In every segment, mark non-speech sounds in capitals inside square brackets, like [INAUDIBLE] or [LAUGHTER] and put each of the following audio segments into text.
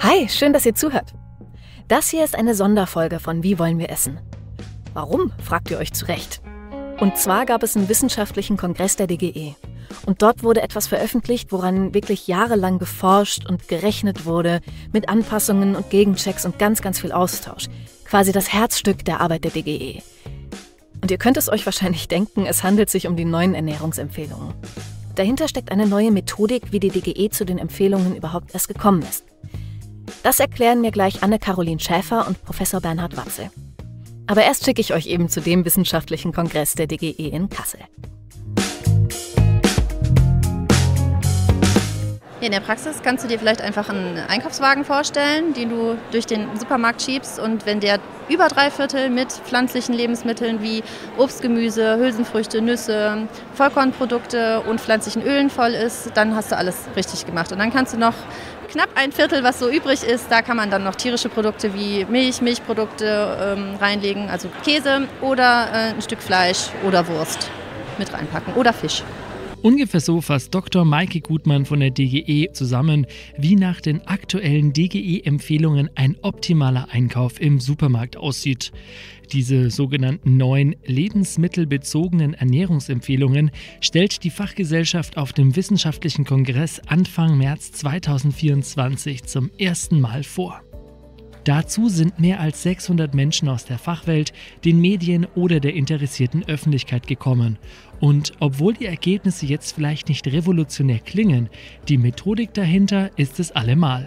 Hi, schön, dass ihr zuhört. Das hier ist eine Sonderfolge von Wie wollen wir essen? Warum, fragt ihr euch zu Recht. Und zwar gab es einen wissenschaftlichen Kongress der DGE. Und dort wurde etwas veröffentlicht, woran wirklich jahrelang geforscht und gerechnet wurde, mit Anpassungen und Gegenchecks und ganz, ganz viel Austausch. Quasi das Herzstück der Arbeit der DGE. Und ihr könnt es euch wahrscheinlich denken, es handelt sich um die neuen Ernährungsempfehlungen. Dahinter steckt eine neue Methodik, wie die DGE zu den Empfehlungen überhaupt erst gekommen ist. Das erklären mir gleich Anne-Caroline Schäfer und Professor Bernhard Watzel. Aber erst schicke ich euch eben zu dem wissenschaftlichen Kongress der DGE in Kassel. In der Praxis kannst du dir vielleicht einfach einen Einkaufswagen vorstellen, den du durch den Supermarkt schiebst und wenn der über drei Viertel mit pflanzlichen Lebensmitteln wie Obst, Gemüse, Hülsenfrüchte, Nüsse, Vollkornprodukte und pflanzlichen Ölen voll ist, dann hast du alles richtig gemacht. Und dann kannst du noch knapp ein Viertel, was so übrig ist, da kann man dann noch tierische Produkte wie Milch, Milchprodukte ähm, reinlegen, also Käse oder äh, ein Stück Fleisch oder Wurst mit reinpacken oder Fisch. Ungefähr so fasst Dr. Maike Gutmann von der DGE zusammen, wie nach den aktuellen DGE-Empfehlungen ein optimaler Einkauf im Supermarkt aussieht. Diese sogenannten neuen lebensmittelbezogenen Ernährungsempfehlungen stellt die Fachgesellschaft auf dem Wissenschaftlichen Kongress Anfang März 2024 zum ersten Mal vor. Dazu sind mehr als 600 Menschen aus der Fachwelt, den Medien oder der interessierten Öffentlichkeit gekommen. Und obwohl die Ergebnisse jetzt vielleicht nicht revolutionär klingen, die Methodik dahinter ist es allemal.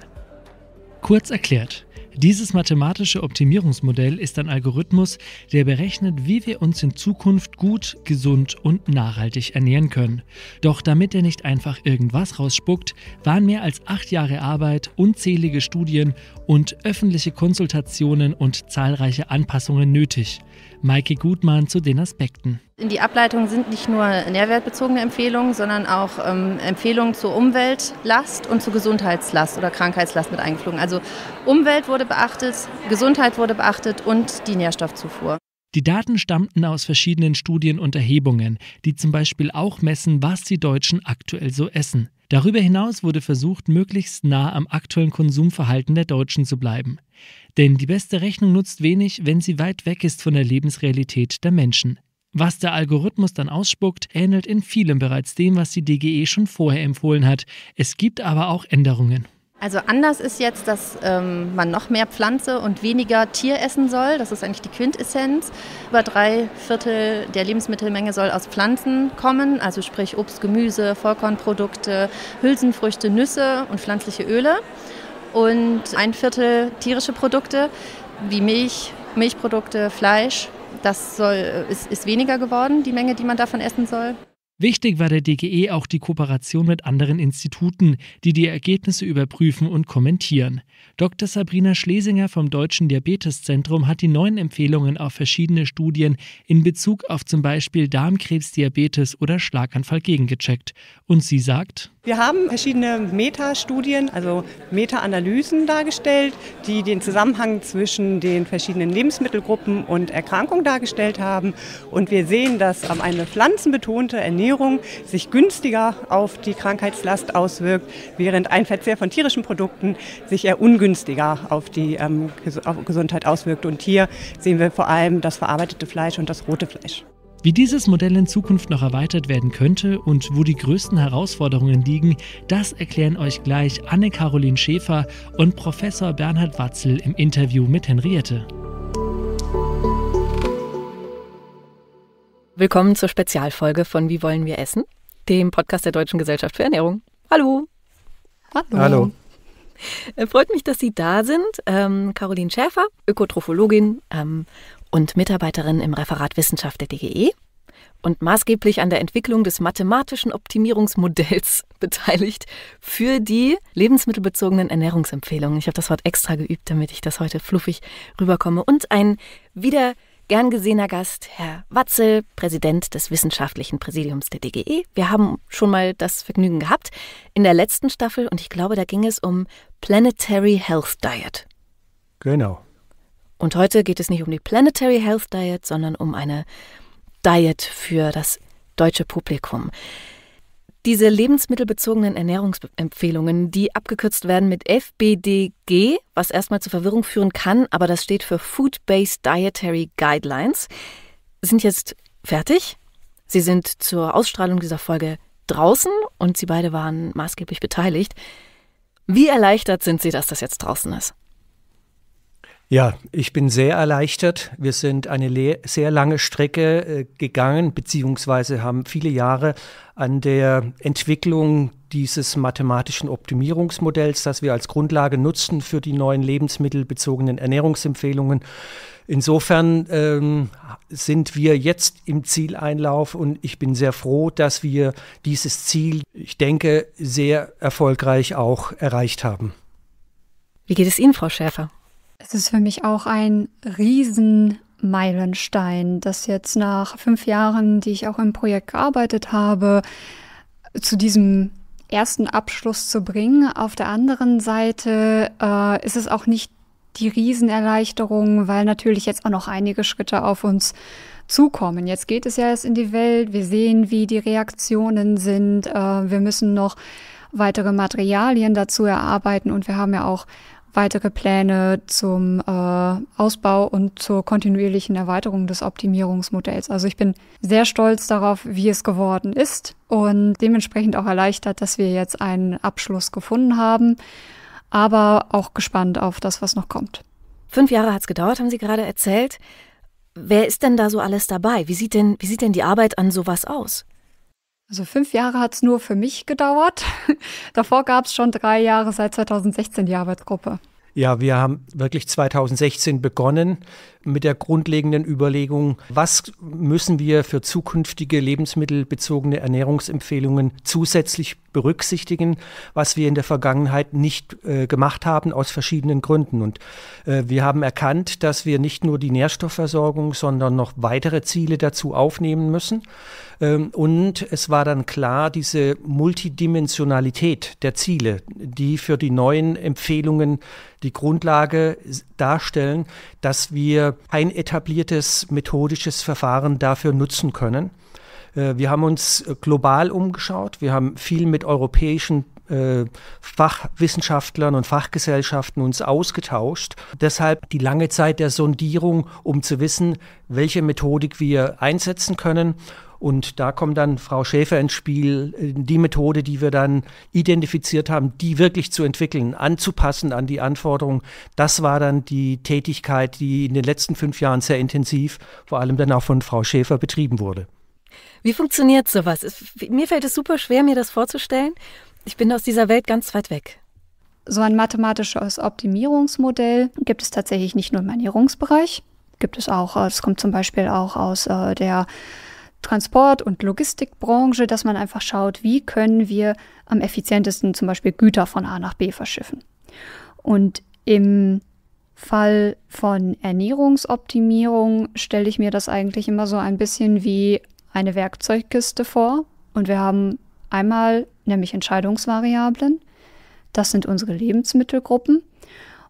Kurz erklärt, dieses mathematische Optimierungsmodell ist ein Algorithmus, der berechnet, wie wir uns in Zukunft gut, gesund und nachhaltig ernähren können. Doch damit er nicht einfach irgendwas rausspuckt, waren mehr als acht Jahre Arbeit, unzählige Studien und öffentliche Konsultationen und zahlreiche Anpassungen nötig. Maike Gutmann zu den Aspekten. In die Ableitung sind nicht nur nährwertbezogene Empfehlungen, sondern auch ähm, Empfehlungen zur Umweltlast und zur Gesundheitslast oder Krankheitslast mit eingeflogen. Also Umwelt wurde beachtet, Gesundheit wurde beachtet und die Nährstoffzufuhr. Die Daten stammten aus verschiedenen Studien und Erhebungen, die zum Beispiel auch messen, was die Deutschen aktuell so essen. Darüber hinaus wurde versucht, möglichst nah am aktuellen Konsumverhalten der Deutschen zu bleiben. Denn die beste Rechnung nutzt wenig, wenn sie weit weg ist von der Lebensrealität der Menschen. Was der Algorithmus dann ausspuckt, ähnelt in vielem bereits dem, was die DGE schon vorher empfohlen hat. Es gibt aber auch Änderungen. Also anders ist jetzt, dass ähm, man noch mehr Pflanze und weniger Tier essen soll. Das ist eigentlich die Quintessenz. Über drei Viertel der Lebensmittelmenge soll aus Pflanzen kommen, also sprich Obst, Gemüse, Vollkornprodukte, Hülsenfrüchte, Nüsse und pflanzliche Öle. Und ein Viertel tierische Produkte wie Milch, Milchprodukte, Fleisch das soll, äh, ist, ist weniger geworden, die Menge, die man davon essen soll. Wichtig war der DGE auch die Kooperation mit anderen Instituten, die die Ergebnisse überprüfen und kommentieren. Dr. Sabrina Schlesinger vom Deutschen Diabeteszentrum hat die neuen Empfehlungen auf verschiedene Studien in Bezug auf zum Beispiel Darmkrebs, Diabetes oder Schlaganfall gegengecheckt. Und sie sagt, wir haben verschiedene Metastudien, also Meta-Analysen dargestellt, die den Zusammenhang zwischen den verschiedenen Lebensmittelgruppen und Erkrankungen dargestellt haben. Und wir sehen, dass eine pflanzenbetonte Ernährung sich günstiger auf die Krankheitslast auswirkt, während ein Verzehr von tierischen Produkten sich eher ungünstiger auf die ähm, Gesundheit auswirkt. Und hier sehen wir vor allem das verarbeitete Fleisch und das rote Fleisch. Wie dieses Modell in Zukunft noch erweitert werden könnte und wo die größten Herausforderungen liegen, das erklären euch gleich Anne-Caroline Schäfer und Professor Bernhard Watzel im Interview mit Henriette. Willkommen zur Spezialfolge von Wie wollen wir essen? dem Podcast der Deutschen Gesellschaft für Ernährung. Hallo. Hallo. Hallo. Äh, freut mich, dass Sie da sind. Ähm, Caroline Schäfer, Ökotrophologin, ähm, und Mitarbeiterin im Referat Wissenschaft der DGE und maßgeblich an der Entwicklung des mathematischen Optimierungsmodells [LAUGHS] beteiligt für die lebensmittelbezogenen Ernährungsempfehlungen. Ich habe das Wort extra geübt, damit ich das heute fluffig rüberkomme. Und ein wieder gern gesehener Gast, Herr Watzel, Präsident des wissenschaftlichen Präsidiums der DGE. Wir haben schon mal das Vergnügen gehabt in der letzten Staffel und ich glaube, da ging es um Planetary Health Diet. Genau. Und heute geht es nicht um die Planetary Health Diet, sondern um eine Diet für das deutsche Publikum. Diese lebensmittelbezogenen Ernährungsempfehlungen, die abgekürzt werden mit FBDG, was erstmal zur Verwirrung führen kann, aber das steht für Food-Based Dietary Guidelines, sind jetzt fertig. Sie sind zur Ausstrahlung dieser Folge draußen und Sie beide waren maßgeblich beteiligt. Wie erleichtert sind Sie, dass das jetzt draußen ist? Ja, ich bin sehr erleichtert. Wir sind eine sehr lange Strecke äh, gegangen, beziehungsweise haben viele Jahre an der Entwicklung dieses mathematischen Optimierungsmodells, das wir als Grundlage nutzen für die neuen lebensmittelbezogenen Ernährungsempfehlungen. Insofern ähm, sind wir jetzt im Zieleinlauf und ich bin sehr froh, dass wir dieses Ziel, ich denke, sehr erfolgreich auch erreicht haben. Wie geht es Ihnen, Frau Schäfer? Es ist für mich auch ein Riesenmeilenstein, dass jetzt nach fünf Jahren, die ich auch im Projekt gearbeitet habe, zu diesem ersten Abschluss zu bringen. Auf der anderen Seite äh, ist es auch nicht die Riesenerleichterung, weil natürlich jetzt auch noch einige Schritte auf uns zukommen. Jetzt geht es ja erst in die Welt, wir sehen, wie die Reaktionen sind, äh, wir müssen noch weitere Materialien dazu erarbeiten und wir haben ja auch weitere Pläne zum äh, Ausbau und zur kontinuierlichen Erweiterung des Optimierungsmodells. Also ich bin sehr stolz darauf, wie es geworden ist und dementsprechend auch erleichtert, dass wir jetzt einen Abschluss gefunden haben, aber auch gespannt auf das, was noch kommt. Fünf Jahre hat es gedauert, haben Sie gerade erzählt. Wer ist denn da so alles dabei? Wie sieht denn, wie sieht denn die Arbeit an sowas aus? Also fünf Jahre hat es nur für mich gedauert. [LAUGHS] Davor gab es schon drei Jahre seit 2016 die Arbeitsgruppe. Ja, wir haben wirklich 2016 begonnen mit der grundlegenden Überlegung, was müssen wir für zukünftige lebensmittelbezogene Ernährungsempfehlungen zusätzlich berücksichtigen, was wir in der Vergangenheit nicht äh, gemacht haben aus verschiedenen Gründen. Und äh, wir haben erkannt, dass wir nicht nur die Nährstoffversorgung, sondern noch weitere Ziele dazu aufnehmen müssen. Ähm, und es war dann klar, diese Multidimensionalität der Ziele, die für die neuen Empfehlungen die Grundlage darstellen, dass wir ein etabliertes methodisches Verfahren dafür nutzen können. Äh, wir haben uns global umgeschaut. Wir haben viel mit europäischen äh, Fachwissenschaftlern und Fachgesellschaften uns ausgetauscht. Deshalb die lange Zeit der Sondierung, um zu wissen, welche Methodik wir einsetzen können und da kommt dann Frau Schäfer ins Spiel, äh, die Methode, die wir dann identifiziert haben, die wirklich zu entwickeln, anzupassen an die Anforderungen. Das war dann die Tätigkeit, die in den letzten fünf Jahren sehr intensiv, vor allem dann auch von Frau Schäfer betrieben wurde. Wie funktioniert sowas? Mir fällt es super schwer, mir das vorzustellen. Ich bin aus dieser Welt ganz weit weg. So ein mathematisches Optimierungsmodell gibt es tatsächlich nicht nur im Ernährungsbereich. Gibt es auch, es kommt zum Beispiel auch aus äh, der Transport- und Logistikbranche, dass man einfach schaut, wie können wir am effizientesten zum Beispiel Güter von A nach B verschiffen. Und im Fall von Ernährungsoptimierung stelle ich mir das eigentlich immer so ein bisschen wie eine Werkzeugkiste vor. Und wir haben einmal nämlich Entscheidungsvariablen. Das sind unsere Lebensmittelgruppen.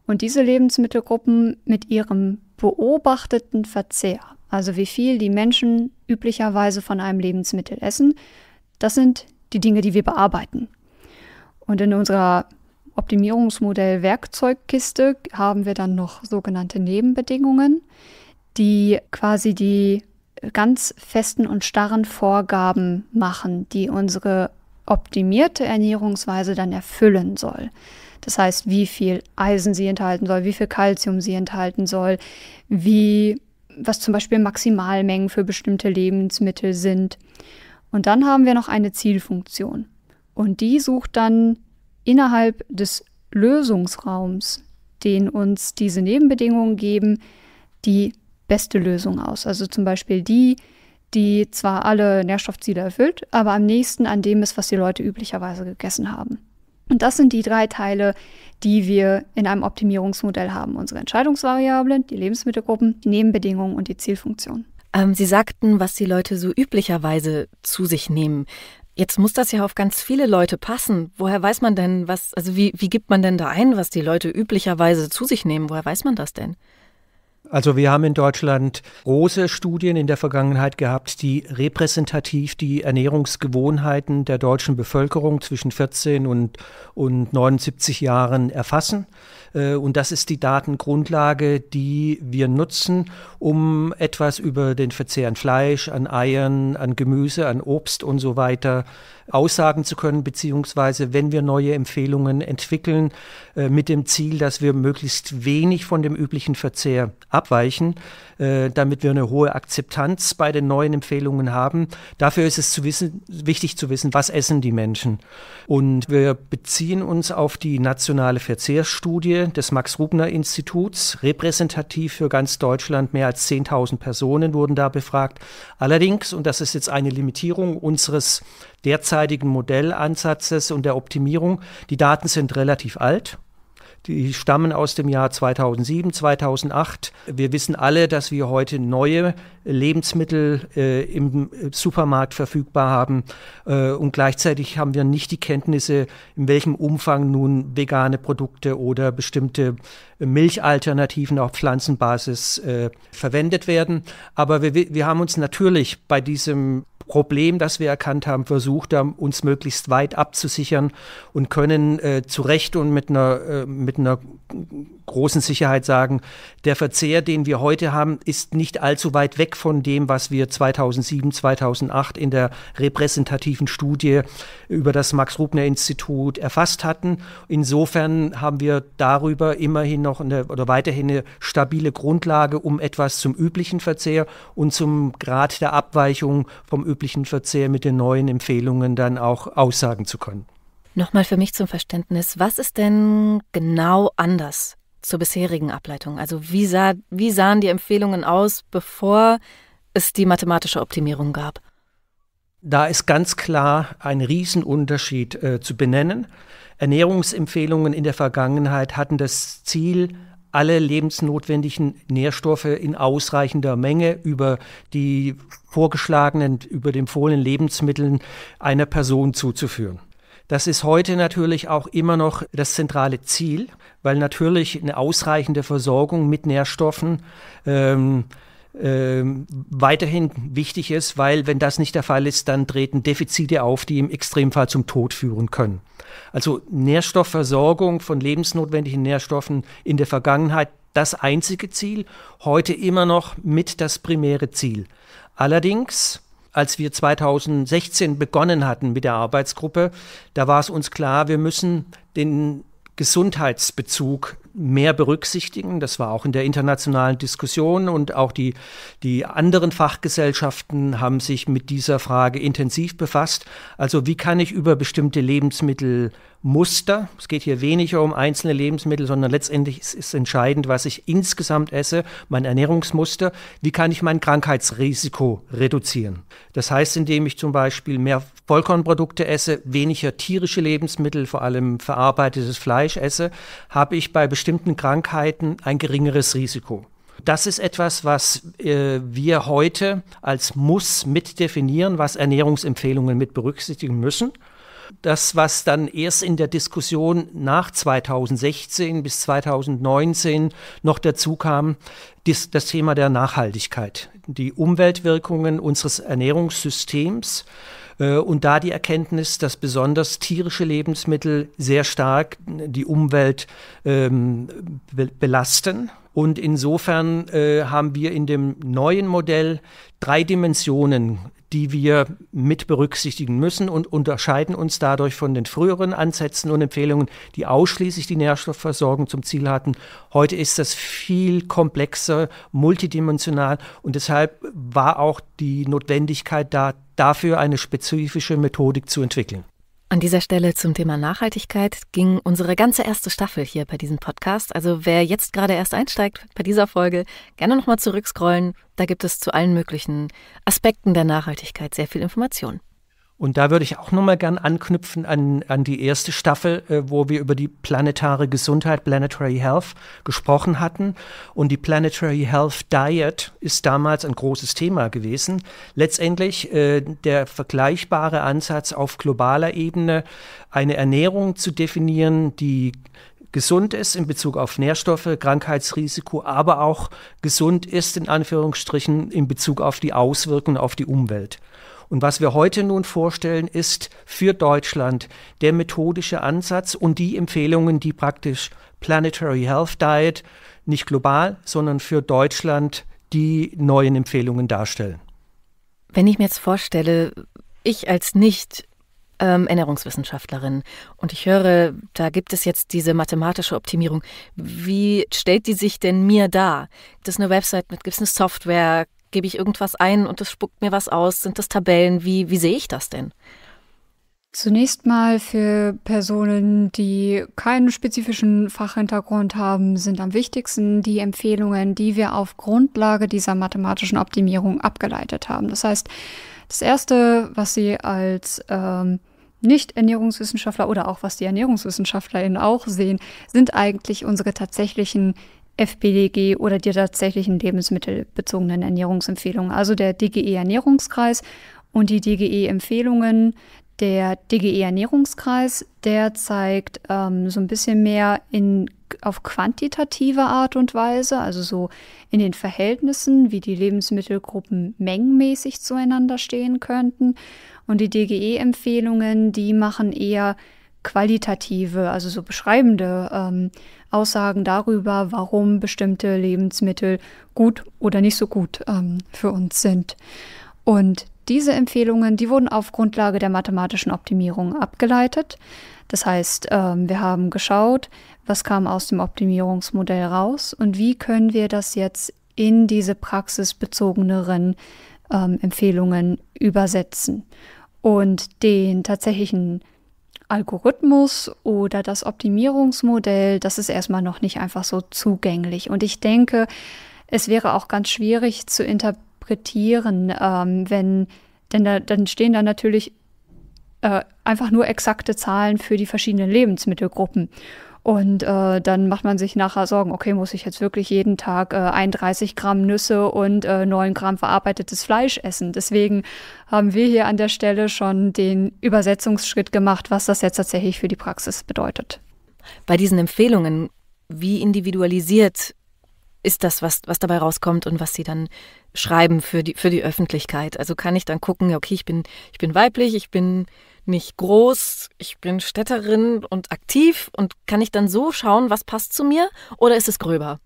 Und diese Lebensmittelgruppen mit ihrem beobachteten Verzehr also wie viel die Menschen üblicherweise von einem Lebensmittel essen, das sind die Dinge, die wir bearbeiten. Und in unserer Optimierungsmodell Werkzeugkiste haben wir dann noch sogenannte Nebenbedingungen, die quasi die ganz festen und starren Vorgaben machen, die unsere optimierte Ernährungsweise dann erfüllen soll. Das heißt, wie viel Eisen sie enthalten soll, wie viel Kalzium sie enthalten soll, wie was zum Beispiel Maximalmengen für bestimmte Lebensmittel sind. Und dann haben wir noch eine Zielfunktion. Und die sucht dann innerhalb des Lösungsraums, den uns diese Nebenbedingungen geben, die beste Lösung aus. Also zum Beispiel die, die zwar alle Nährstoffziele erfüllt, aber am nächsten an dem ist, was die Leute üblicherweise gegessen haben. Und das sind die drei Teile, die wir in einem Optimierungsmodell haben. Unsere Entscheidungsvariablen, die Lebensmittelgruppen, die Nebenbedingungen und die Zielfunktion. Ähm, Sie sagten, was die Leute so üblicherweise zu sich nehmen. Jetzt muss das ja auf ganz viele Leute passen. Woher weiß man denn, was, also wie, wie gibt man denn da ein, was die Leute üblicherweise zu sich nehmen? Woher weiß man das denn? Also wir haben in Deutschland große Studien in der Vergangenheit gehabt, die repräsentativ die Ernährungsgewohnheiten der deutschen Bevölkerung zwischen 14 und, und 79 Jahren erfassen. Äh, und das ist die Datengrundlage, die wir nutzen, um etwas über den Verzehr an Fleisch, an Eiern, an Gemüse, an Obst und so weiter aussagen zu können, beziehungsweise wenn wir neue Empfehlungen entwickeln, äh, mit dem Ziel, dass wir möglichst wenig von dem üblichen Verzehr abweichen, äh, damit wir eine hohe Akzeptanz bei den neuen Empfehlungen haben. Dafür ist es zu wissen, wichtig zu wissen, was essen die Menschen. Und wir beziehen uns auf die nationale Verzehrstudie des Max-Rubner-Instituts, repräsentativ für ganz Deutschland. Mehr als 10.000 Personen wurden da befragt. Allerdings, und das ist jetzt eine Limitierung unseres derzeitigen Modellansatzes und der Optimierung. Die Daten sind relativ alt. Die stammen aus dem Jahr 2007, 2008. Wir wissen alle, dass wir heute neue Lebensmittel äh, im äh, Supermarkt verfügbar haben. Äh, und gleichzeitig haben wir nicht die Kenntnisse, in welchem Umfang nun vegane Produkte oder bestimmte Milchalternativen auf Pflanzenbasis äh, verwendet werden. Aber wir, wir haben uns natürlich bei diesem Problem, das wir erkannt haben, versucht uns möglichst weit abzusichern und können äh, zu Recht und mit einer, äh, mit einer großen Sicherheit sagen, der Verzehr, den wir heute haben, ist nicht allzu weit weg von dem, was wir 2007, 2008 in der repräsentativen Studie über das Max-Rubner-Institut erfasst hatten. Insofern haben wir darüber immerhin noch eine oder weiterhin eine stabile Grundlage, um etwas zum üblichen Verzehr und zum Grad der Abweichung vom üblichen Verzehr mit den neuen Empfehlungen dann auch aussagen zu können. Nochmal für mich zum Verständnis, was ist denn genau anders zur bisherigen Ableitung? Also wie, sah, wie sahen die Empfehlungen aus, bevor es die mathematische Optimierung gab? Da ist ganz klar ein Riesenunterschied äh, zu benennen. Ernährungsempfehlungen in der Vergangenheit hatten das Ziel, alle lebensnotwendigen Nährstoffe in ausreichender Menge über die vorgeschlagenen, über den empfohlenen Lebensmitteln einer Person zuzuführen. Das ist heute natürlich auch immer noch das zentrale Ziel, weil natürlich eine ausreichende Versorgung mit Nährstoffen ähm, äh, weiterhin wichtig ist, weil wenn das nicht der Fall ist, dann treten Defizite auf, die im Extremfall zum Tod führen können. Also Nährstoffversorgung von lebensnotwendigen Nährstoffen in der Vergangenheit das einzige Ziel, heute immer noch mit das primäre Ziel. Allerdings, als wir 2016 begonnen hatten mit der Arbeitsgruppe, da war es uns klar, wir müssen den Gesundheitsbezug mehr berücksichtigen. Das war auch in der internationalen Diskussion und auch die, die anderen Fachgesellschaften haben sich mit dieser Frage intensiv befasst. Also wie kann ich über bestimmte Lebensmittel Muster. Es geht hier weniger um einzelne Lebensmittel, sondern letztendlich ist, ist, entscheidend, was ich insgesamt esse, mein Ernährungsmuster. Wie kann ich mein Krankheitsrisiko reduzieren? Das heißt, indem ich zum Beispiel mehr Vollkornprodukte esse, weniger tierische Lebensmittel, vor allem verarbeitetes Fleisch esse, habe ich bei bestimmten Krankheiten ein geringeres Risiko. Das ist etwas, was äh, wir heute als Muss mit definieren, was Ernährungsempfehlungen mit berücksichtigen müssen. Das, was dann erst in der Diskussion nach 2016 bis 2019 noch dazu kam, das, das Thema der Nachhaltigkeit, die Umweltwirkungen unseres Ernährungssystems äh, und da die Erkenntnis, dass besonders tierische Lebensmittel sehr stark die Umwelt ähm, be belasten. Und insofern äh, haben wir in dem neuen Modell drei Dimensionen die wir mit berücksichtigen müssen und unterscheiden uns dadurch von den früheren Ansätzen und Empfehlungen, die ausschließlich die Nährstoffversorgung zum Ziel hatten. Heute ist das viel komplexer, multidimensional und deshalb war auch die Notwendigkeit da, dafür eine spezifische Methodik zu entwickeln. An dieser Stelle zum Thema Nachhaltigkeit ging unsere ganze erste Staffel hier bei diesem Podcast. Also wer jetzt gerade erst einsteigt bei dieser Folge, gerne nochmal zurückscrollen. Da gibt es zu allen möglichen Aspekten der Nachhaltigkeit sehr viel Information. Und da würde ich auch nochmal gern anknüpfen an, an die erste Staffel, äh, wo wir über die planetare Gesundheit, Planetary Health, gesprochen hatten. Und die Planetary Health Diet ist damals ein großes Thema gewesen. Letztendlich äh, der vergleichbare Ansatz auf globaler Ebene, eine Ernährung zu definieren, die gesund ist in Bezug auf Nährstoffe, Krankheitsrisiko, aber auch gesund ist in Anführungsstrichen in Bezug auf die Auswirkungen auf die Umwelt. Und was wir heute nun vorstellen, ist für Deutschland der methodische Ansatz und die Empfehlungen, die praktisch Planetary Health Diet nicht global, sondern für Deutschland die neuen Empfehlungen darstellen. Wenn ich mir jetzt vorstelle, ich als nicht ähm, Ernährungswissenschaftlerin und ich höre, da gibt es jetzt diese mathematische Optimierung. Wie stellt die sich denn mir dar? Das ist eine Website mit, gibt es eine Software? Gebe ich irgendwas ein und es spuckt mir was aus? Sind das Tabellen? Wie, wie sehe ich das denn? Zunächst mal für Personen, die keinen spezifischen Fachhintergrund haben, sind am wichtigsten die Empfehlungen, die wir auf Grundlage dieser mathematischen Optimierung abgeleitet haben. Das heißt, das Erste, was Sie als ähm, Nicht-Ernährungswissenschaftler oder auch was die ErnährungswissenschaftlerInnen auch sehen, sind eigentlich unsere tatsächlichen FBDG oder die tatsächlichen lebensmittelbezogenen Ernährungsempfehlungen, also der DGE Ernährungskreis und die DGE Empfehlungen. Der DGE Ernährungskreis, der zeigt ähm, so ein bisschen mehr in, auf quantitative Art und Weise, also so in den Verhältnissen, wie die Lebensmittelgruppen mengenmäßig zueinander stehen könnten. Und die DGE-Empfehlungen, die machen eher qualitative, also so beschreibende ähm, Aussagen darüber, warum bestimmte Lebensmittel gut oder nicht so gut ähm, für uns sind. Und diese Empfehlungen, die wurden auf Grundlage der mathematischen Optimierung abgeleitet. Das heißt, ähm, wir haben geschaut, was kam aus dem Optimierungsmodell raus und wie können wir das jetzt in diese praxisbezogeneren ähm, Empfehlungen übersetzen. Und den tatsächlichen Algorithmus oder das Optimierungsmodell, das ist erstmal noch nicht einfach so zugänglich. Und ich denke, es wäre auch ganz schwierig zu interpretieren, ähm, wenn, denn da, dann stehen da natürlich äh, einfach nur exakte Zahlen für die verschiedenen Lebensmittelgruppen. Und äh, dann macht man sich nachher Sorgen, okay, muss ich jetzt wirklich jeden Tag äh, 31 Gramm Nüsse und äh, 9 Gramm verarbeitetes Fleisch essen? Deswegen haben wir hier an der Stelle schon den Übersetzungsschritt gemacht, was das jetzt tatsächlich für die Praxis bedeutet. Bei diesen Empfehlungen, wie individualisiert ist das, was, was dabei rauskommt und was sie dann schreiben für die, für die Öffentlichkeit? Also kann ich dann gucken, okay, ich bin, ich bin weiblich, ich bin nicht groß, ich bin Städterin und aktiv und kann ich dann so schauen, was passt zu mir oder ist es gröber?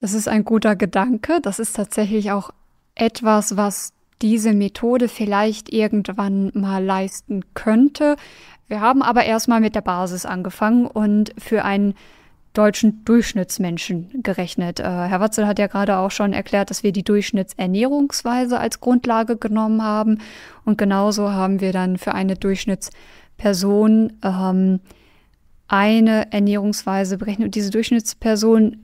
Das ist ein guter Gedanke. Das ist tatsächlich auch etwas, was diese Methode vielleicht irgendwann mal leisten könnte. Wir haben aber erstmal mit der Basis angefangen und für ein deutschen Durchschnittsmenschen gerechnet. Äh, Herr Watzel hat ja gerade auch schon erklärt, dass wir die Durchschnittsernährungsweise als Grundlage genommen haben. Und genauso haben wir dann für eine Durchschnittsperson ähm, eine Ernährungsweise berechnet. Und diese Durchschnittsperson,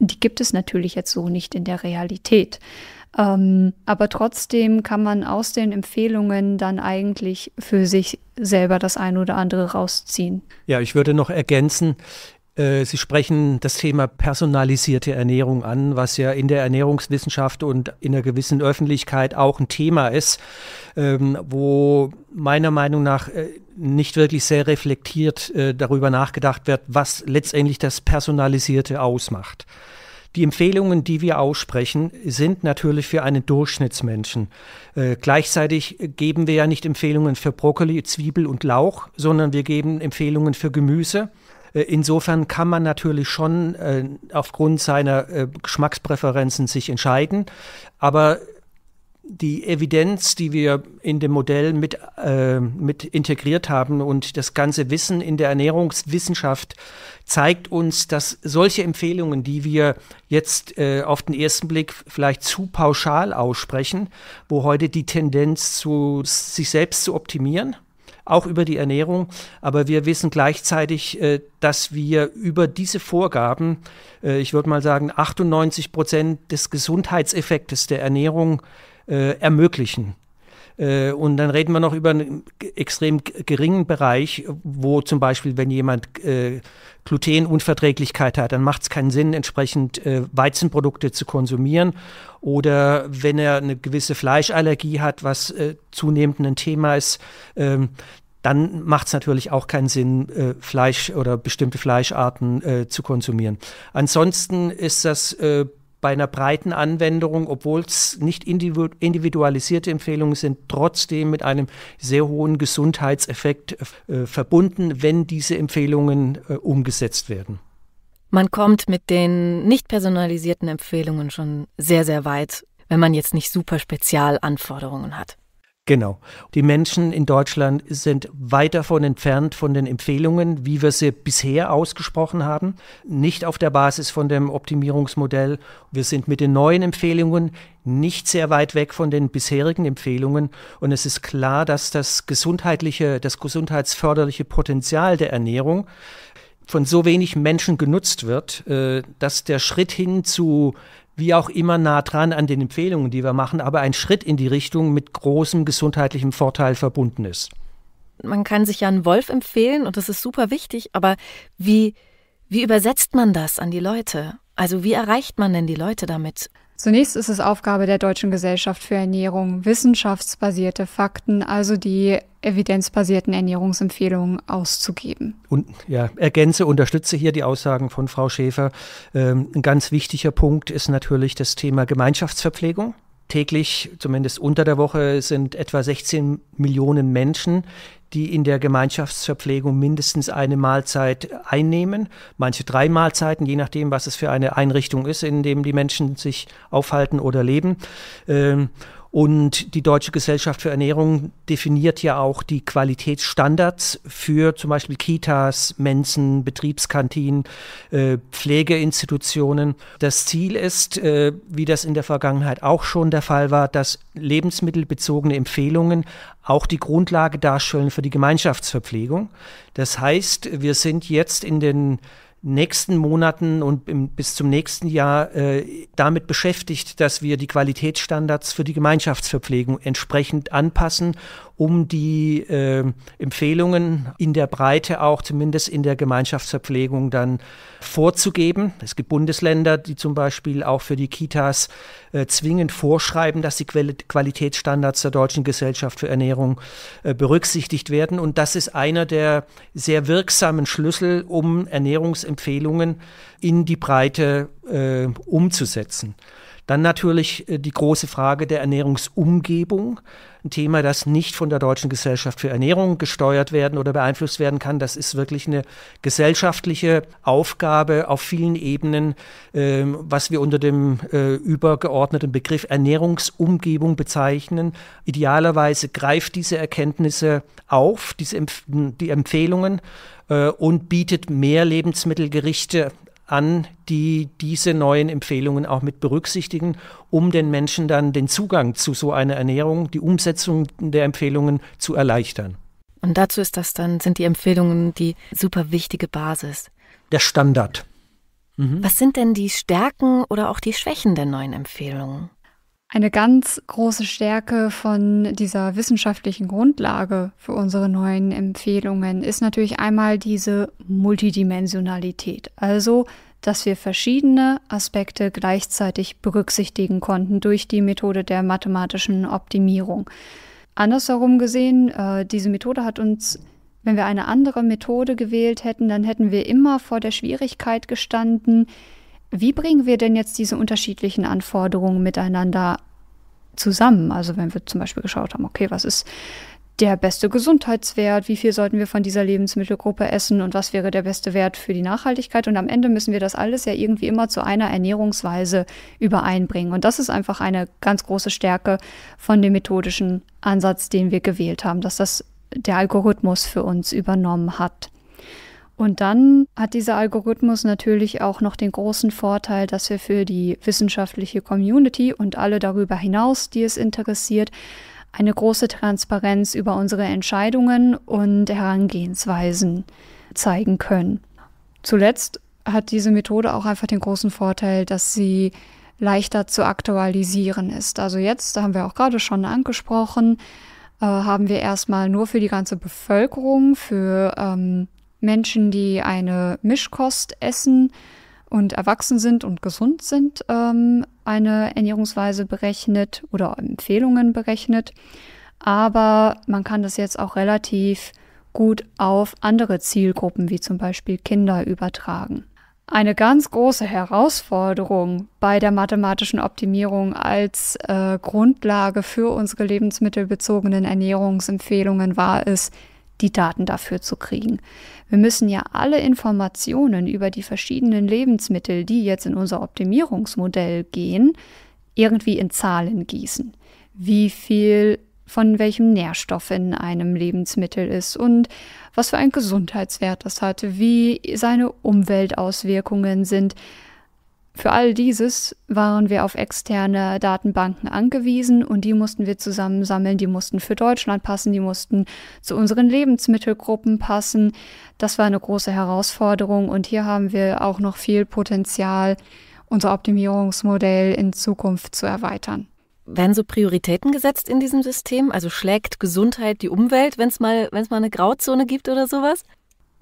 die gibt es natürlich jetzt so nicht in der Realität. Ähm, aber trotzdem kann man aus den Empfehlungen dann eigentlich für sich selber das eine oder andere rausziehen. Ja, ich würde noch ergänzen, äh, Sie sprechen das Thema personalisierte Ernährung an, was ja in der Ernährungswissenschaft und in einer gewissen Öffentlichkeit auch ein Thema ist, ähm, wo meiner Meinung nach äh, nicht wirklich sehr reflektiert äh, darüber nachgedacht wird, was letztendlich das Personalisierte ausmacht. Die Empfehlungen, die wir aussprechen, sind natürlich für einen Durchschnittsmenschen. Äh, gleichzeitig geben wir ja nicht Empfehlungen für Brokkoli, Zwiebel und Lauch, sondern wir geben Empfehlungen für Gemüse äh, insofern kann man natürlich schon äh, aufgrund seiner äh, Geschmackspräferenzen sich entscheiden. Aber die Evidenz, die wir in dem Modell mit, äh, mit integriert haben und das ganze Wissen in der Ernährungswissenschaft zeigt uns, dass solche Empfehlungen, die wir jetzt äh, auf den ersten Blick vielleicht zu pauschal aussprechen, wo heute die Tendenz zu sich selbst zu optimieren, auch über die Ernährung. Aber wir wissen gleichzeitig, äh, dass wir über diese Vorgaben, äh, ich würde mal sagen, 98 Prozent des Gesundheitseffektes der Ernährung äh, ermöglichen. Äh, und dann reden wir noch über einen extrem geringen Bereich, wo zum Beispiel, wenn jemand äh, Glutenunverträglichkeit hat, dann macht es keinen Sinn, entsprechend äh, Weizenprodukte zu konsumieren. Oder wenn er eine gewisse Fleischallergie hat, was zunehmend ein Thema ist, ähm, dann macht es natürlich auch keinen Sinn, Fleisch oder bestimmte Fleischarten zu konsumieren. Ansonsten ist das bei einer breiten Anwendung, obwohl es nicht individualisierte Empfehlungen sind, trotzdem mit einem sehr hohen Gesundheitseffekt äh, verbunden, wenn diese Empfehlungen äh, umgesetzt werden. Man kommt mit den nicht personalisierten Empfehlungen schon sehr, sehr weit, wenn man jetzt nicht super Spezialanforderungen hat. Genau. Die Menschen in Deutschland sind weit davon entfernt von den Empfehlungen, wie wir sie bisher ausgesprochen haben, nicht auf der Basis von dem Optimierungsmodell. Wir sind mit den neuen Empfehlungen nicht sehr weit weg von den bisherigen Empfehlungen und es ist klar, dass das gesundheitliche, das gesundheitsförderliche Potenzial der Ernährung von so wenig Menschen genutzt wird, äh, dass der Schritt hin zu wie auch immer nah dran an den Empfehlungen, die wir machen, aber ein Schritt in die Richtung mit großem gesundheitlichem Vorteil verbunden ist. Man kann sich ja einen Wolf empfehlen und das ist super wichtig, aber wie, wie übersetzt man das an die Leute? Also wie erreicht man denn die Leute damit? Zunächst ist es Aufgabe der Deutschen Gesellschaft für Ernährung, wissenschaftsbasierte Fakten, also die evidenzbasierten Ernährungsempfehlungen auszugeben. Und ja, ergänze, unterstütze hier die Aussagen von Frau Schäfer. Ähm, ein ganz wichtiger Punkt ist natürlich das Thema Gemeinschaftsverpflegung. Täglich, zumindest unter der Woche, sind etwa 16 Millionen Menschen, die in der Gemeinschaftsverpflegung mindestens eine Mahlzeit einnehmen. Manche drei Mahlzeiten, je nachdem, was es für eine Einrichtung ist, in dem die Menschen sich aufhalten oder leben. Ähm, und die Deutsche Gesellschaft für Ernährung definiert ja auch die Qualitätsstandards für zum Beispiel Kitas, Mensen, Betriebskantinen, äh, Pflegeinstitutionen. Das Ziel ist, äh, wie das in der Vergangenheit auch schon der Fall war, dass lebensmittelbezogene Empfehlungen auch die Grundlage darstellen für die Gemeinschaftsverpflegung. Das heißt, wir sind jetzt in den nächsten Monaten und im, bis zum nächsten Jahr äh, damit beschäftigt, dass wir die Qualitätsstandards für die Gemeinschaftsverpflegung entsprechend anpassen um die äh, Empfehlungen in der Breite auch zumindest in der Gemeinschaftsverpflegung dann vorzugeben. Es gibt Bundesländer, die zum Beispiel auch für die Kitas äh, zwingend vorschreiben, dass die Qualitätsstandards der Deutschen Gesellschaft für Ernährung äh, berücksichtigt werden. Und das ist einer der sehr wirksamen Schlüssel, um Ernährungsempfehlungen in die Breite äh, umzusetzen. Dann natürlich äh, die große Frage der Ernährungsumgebung ein Thema, das nicht von der Deutschen Gesellschaft für Ernährung gesteuert werden oder beeinflusst werden kann. Das ist wirklich eine gesellschaftliche Aufgabe auf vielen Ebenen, äh, was wir unter dem äh, übergeordneten Begriff Ernährungsumgebung bezeichnen. Idealerweise greift diese Erkenntnisse auf, diese Empf die Empfehlungen äh, und bietet mehr Lebensmittelgerichte an, die diese neuen Empfehlungen auch mit berücksichtigen, um den Menschen dann den Zugang zu so einer Ernährung, die Umsetzung der Empfehlungen zu erleichtern. Und dazu ist das dann, sind die Empfehlungen die super wichtige Basis. Der Standard. Mhm. Was sind denn die Stärken oder auch die Schwächen der neuen Empfehlungen? Eine ganz große Stärke von dieser wissenschaftlichen Grundlage für unsere neuen Empfehlungen ist natürlich einmal diese Multidimensionalität, also dass wir verschiedene Aspekte gleichzeitig berücksichtigen konnten durch die Methode der mathematischen Optimierung. Andersherum gesehen, äh, diese Methode hat uns wenn wir eine andere Methode gewählt hätten, dann hätten wir immer vor der Schwierigkeit gestanden, wie bringen wir denn jetzt diese unterschiedlichen Anforderungen miteinander zusammen? Also wenn wir zum Beispiel geschaut haben, okay, was ist der beste Gesundheitswert, wie viel sollten wir von dieser Lebensmittelgruppe essen und was wäre der beste Wert für die Nachhaltigkeit. Und am Ende müssen wir das alles ja irgendwie immer zu einer Ernährungsweise übereinbringen. Und das ist einfach eine ganz große Stärke von dem methodischen Ansatz, den wir gewählt haben, dass das der Algorithmus für uns übernommen hat. Und dann hat dieser Algorithmus natürlich auch noch den großen Vorteil, dass wir für die wissenschaftliche Community und alle darüber hinaus, die es interessiert, eine große Transparenz über unsere Entscheidungen und Herangehensweisen zeigen können. Zuletzt hat diese Methode auch einfach den großen Vorteil, dass sie leichter zu aktualisieren ist. Also jetzt, da haben wir auch gerade schon angesprochen, äh, haben wir erstmal nur für die ganze Bevölkerung, für ähm, Menschen, die eine Mischkost essen und erwachsen sind und gesund sind, ähm, eine Ernährungsweise berechnet oder Empfehlungen berechnet. Aber man kann das jetzt auch relativ gut auf andere Zielgruppen wie zum Beispiel Kinder übertragen. Eine ganz große Herausforderung bei der mathematischen Optimierung als äh, Grundlage für unsere lebensmittelbezogenen Ernährungsempfehlungen war es, die Daten dafür zu kriegen. Wir müssen ja alle Informationen über die verschiedenen Lebensmittel, die jetzt in unser Optimierungsmodell gehen, irgendwie in Zahlen gießen. Wie viel von welchem Nährstoff in einem Lebensmittel ist und was für einen Gesundheitswert das hat, wie seine Umweltauswirkungen sind. Für all dieses waren wir auf externe Datenbanken angewiesen und die mussten wir zusammen sammeln, die mussten für Deutschland passen, die mussten zu unseren Lebensmittelgruppen passen. Das war eine große Herausforderung und hier haben wir auch noch viel Potenzial, unser Optimierungsmodell in Zukunft zu erweitern. Werden so Prioritäten gesetzt in diesem System? Also schlägt Gesundheit die Umwelt, wenn es mal, mal eine Grauzone gibt oder sowas?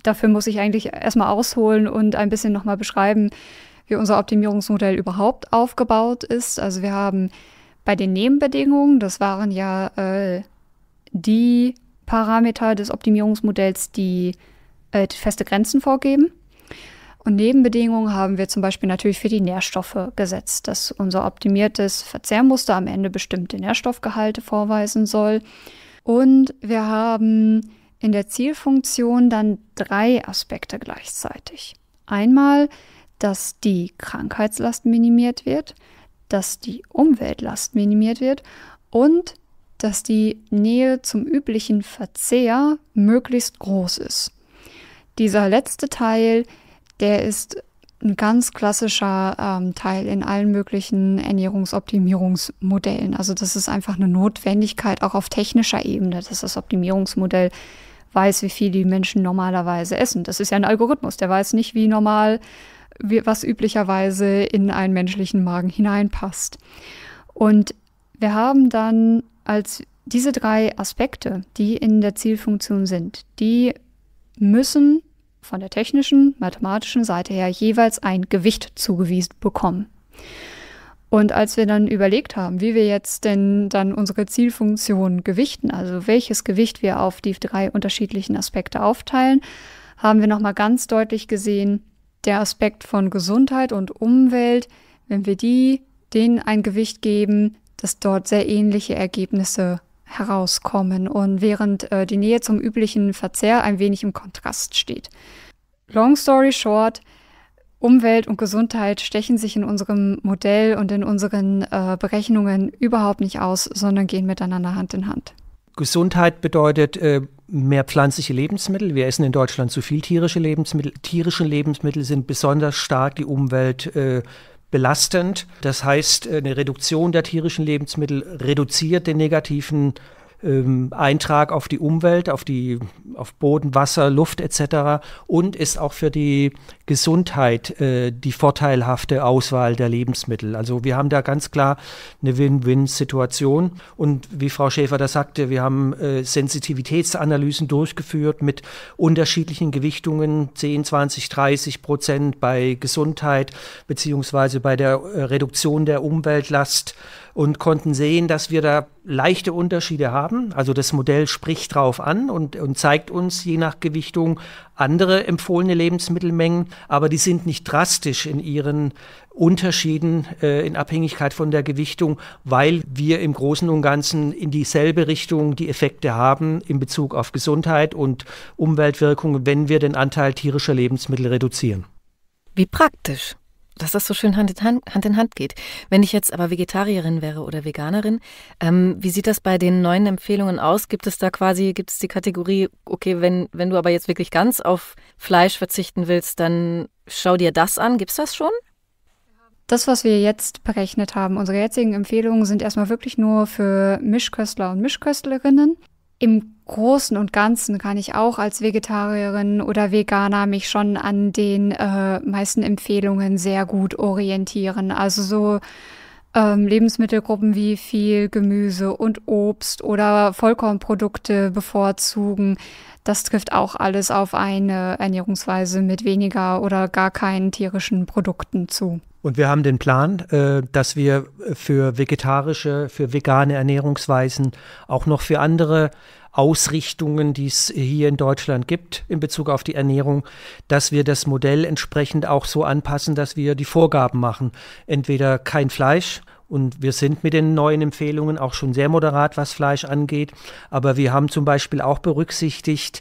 Dafür muss ich eigentlich erstmal ausholen und ein bisschen nochmal beschreiben, wie unser Optimierungsmodell überhaupt aufgebaut ist. Also wir haben bei den Nebenbedingungen, das waren ja äh, die Parameter des Optimierungsmodells, die äh, feste Grenzen vorgeben. Und Nebenbedingungen haben wir zum Beispiel natürlich für die Nährstoffe gesetzt, dass unser optimiertes Verzehrmuster am Ende bestimmte Nährstoffgehalte vorweisen soll. Und wir haben in der Zielfunktion dann drei Aspekte gleichzeitig. Einmal dass die Krankheitslast minimiert wird, dass die Umweltlast minimiert wird und dass die Nähe zum üblichen Verzehr möglichst groß ist. Dieser letzte Teil, der ist ein ganz klassischer ähm, Teil in allen möglichen Ernährungsoptimierungsmodellen. Also das ist einfach eine Notwendigkeit auch auf technischer Ebene, dass das Optimierungsmodell weiß, wie viel die Menschen normalerweise essen. Das ist ja ein Algorithmus, der weiß nicht, wie normal was üblicherweise in einen menschlichen Magen hineinpasst. Und wir haben dann als diese drei Aspekte, die in der Zielfunktion sind, die müssen von der technischen, mathematischen Seite her jeweils ein Gewicht zugewiesen bekommen. Und als wir dann überlegt haben, wie wir jetzt denn dann unsere Zielfunktion gewichten, also welches Gewicht wir auf die drei unterschiedlichen Aspekte aufteilen, haben wir nochmal ganz deutlich gesehen, der Aspekt von Gesundheit und Umwelt, wenn wir die, denen ein Gewicht geben, dass dort sehr ähnliche Ergebnisse herauskommen und während äh, die Nähe zum üblichen Verzehr ein wenig im Kontrast steht. Long story short, Umwelt und Gesundheit stechen sich in unserem Modell und in unseren äh, Berechnungen überhaupt nicht aus, sondern gehen miteinander Hand in Hand. Gesundheit bedeutet äh, mehr pflanzliche Lebensmittel. Wir essen in Deutschland zu viel tierische Lebensmittel. Tierische Lebensmittel sind besonders stark die Umwelt äh, belastend. Das heißt, äh, eine Reduktion der tierischen Lebensmittel reduziert den negativen ähm, Eintrag auf die Umwelt, auf, die, auf Boden, Wasser, Luft etc. und ist auch für die Gesundheit äh, die vorteilhafte Auswahl der Lebensmittel. Also wir haben da ganz klar eine Win-Win-Situation und wie Frau Schäfer da sagte, wir haben äh, Sensitivitätsanalysen durchgeführt mit unterschiedlichen Gewichtungen, 10, 20, 30 Prozent bei Gesundheit beziehungsweise bei der äh, Reduktion der Umweltlast und konnten sehen, dass wir da leichte Unterschiede haben. Also das Modell spricht drauf an und, und zeigt uns je nach Gewichtung andere empfohlene Lebensmittelmengen, aber die sind nicht drastisch in ihren Unterschieden äh, in Abhängigkeit von der Gewichtung, weil wir im Großen und Ganzen in dieselbe Richtung die Effekte haben in Bezug auf Gesundheit und Umweltwirkung, wenn wir den Anteil tierischer Lebensmittel reduzieren. Wie praktisch dass das so schön Hand in Hand, Hand in Hand, geht. Wenn ich jetzt aber Vegetarierin wäre oder Veganerin, ähm, wie sieht das bei den neuen Empfehlungen aus? Gibt es da quasi, gibt es die Kategorie, okay, wenn, wenn du aber jetzt wirklich ganz auf Fleisch verzichten willst, dann schau dir das an. Gibt es das schon? Das, was wir jetzt berechnet haben, unsere jetzigen Empfehlungen sind erstmal wirklich nur für Mischköstler und Mischköstlerinnen im Großen und Ganzen kann ich auch als Vegetarierin oder Veganer mich schon an den äh, meisten Empfehlungen sehr gut orientieren. Also so ähm, Lebensmittelgruppen wie viel Gemüse und Obst oder Vollkornprodukte bevorzugen. Das trifft auch alles auf eine Ernährungsweise mit weniger oder gar keinen tierischen Produkten zu. Und wir haben den Plan, äh, dass wir äh, für vegetarische, für vegane Ernährungsweisen, auch noch für andere Ausrichtungen, die es hier in Deutschland gibt in Bezug auf die Ernährung, dass wir das Modell entsprechend auch so anpassen, dass wir die Vorgaben machen. Entweder kein Fleisch, und wir sind mit den neuen Empfehlungen auch schon sehr moderat, was Fleisch angeht. Aber wir haben zum Beispiel auch berücksichtigt,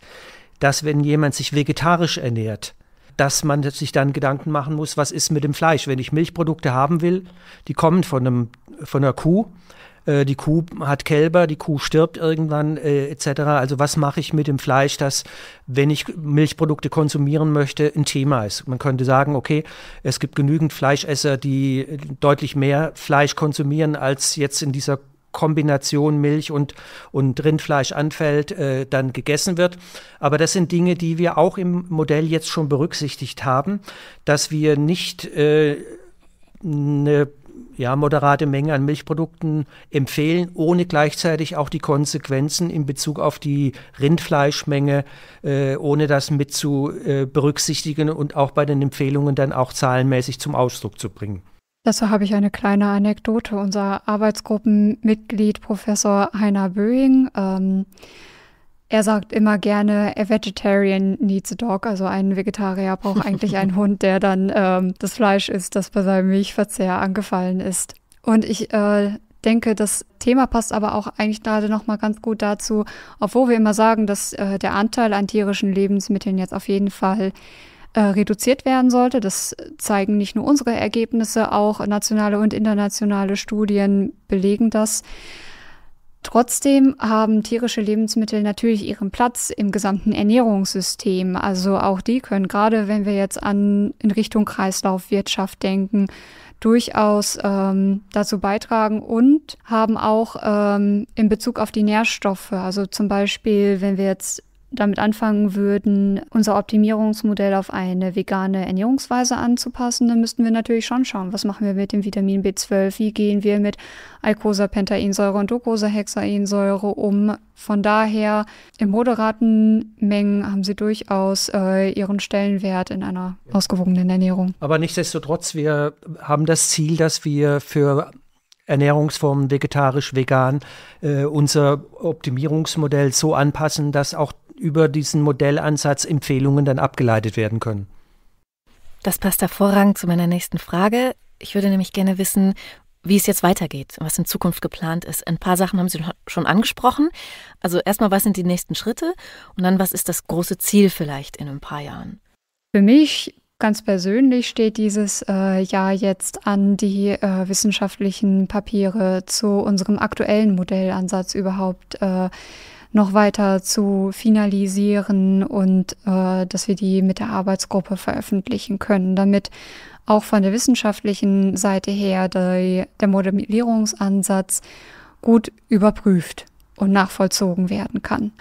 dass wenn jemand sich vegetarisch ernährt, dass man sich dann Gedanken machen muss, was ist mit dem Fleisch? Wenn ich Milchprodukte haben will, die kommen von, einem, von einer Kuh, äh, die Kuh hat Kälber, die Kuh stirbt irgendwann äh, etc. Also was mache ich mit dem Fleisch, das, wenn ich Milchprodukte konsumieren möchte, ein Thema ist. Man könnte sagen, okay, es gibt genügend Fleischesser, die äh, deutlich mehr Fleisch konsumieren, als jetzt in dieser Kombination Milch und, und Rindfleisch anfällt, äh, dann gegessen wird. Aber das sind Dinge, die wir auch im Modell jetzt schon berücksichtigt haben, dass wir nicht äh, eine ja, moderate Menge an Milchprodukten empfehlen, ohne gleichzeitig auch die Konsequenzen in Bezug auf die Rindfleischmenge, äh, ohne das mit zu äh, berücksichtigen und auch bei den Empfehlungen dann auch zahlenmäßig zum Ausdruck zu bringen. Dazu habe ich eine kleine Anekdote. Unser Arbeitsgruppenmitglied Professor Heiner Böing, ähm, er sagt immer gerne, a vegetarian needs a dog, also ein Vegetarier braucht [LAUGHS] eigentlich einen Hund, der dann ähm, das Fleisch isst, das bei seinem Milchverzehr angefallen ist. Und ich äh, denke, das Thema passt aber auch eigentlich gerade nochmal ganz gut dazu, obwohl wir immer sagen, dass äh, der Anteil an tierischen Lebensmitteln jetzt auf jeden Fall äh, reduziert werden sollte. Das zeigen nicht nur unsere Ergebnisse, auch nationale und internationale Studien belegen das. Trotzdem haben tierische Lebensmittel natürlich ihren Platz im gesamten Ernährungssystem. Also auch die können, gerade wenn wir jetzt an in Richtung Kreislaufwirtschaft denken, durchaus ähm, dazu beitragen und haben auch ähm, in Bezug auf die Nährstoffe, also zum Beispiel, wenn wir jetzt damit anfangen würden, unser Optimierungsmodell auf eine vegane Ernährungsweise anzupassen, dann müssten wir natürlich schon schauen, was machen wir mit dem Vitamin B12, wie gehen wir mit Eicosapentaensäure und Docosahexaensäure um. Von daher, in moderaten Mengen haben sie durchaus äh, ihren Stellenwert in einer ausgewogenen Ernährung. Aber nichtsdestotrotz, wir haben das Ziel, dass wir für Ernährungsformen, vegetarisch, vegan, äh, unser Optimierungsmodell so anpassen, dass auch über diesen Modellansatz Empfehlungen dann abgeleitet werden können. Das passt hervorragend zu meiner nächsten Frage. Ich würde nämlich gerne wissen, wie es jetzt weitergeht, und was in Zukunft geplant ist. Ein paar Sachen haben Sie schon angesprochen. Also erstmal, was sind die nächsten Schritte und dann, was ist das große Ziel vielleicht in ein paar Jahren? Für mich ganz persönlich steht dieses äh, Jahr jetzt an, die äh, wissenschaftlichen Papiere zu unserem aktuellen Modellansatz überhaupt äh, noch weiter zu finalisieren und äh, dass wir die mit der Arbeitsgruppe veröffentlichen können, damit auch von der wissenschaftlichen Seite her die, der Modellierungsansatz gut überprüft und nachvollzogen werden kann.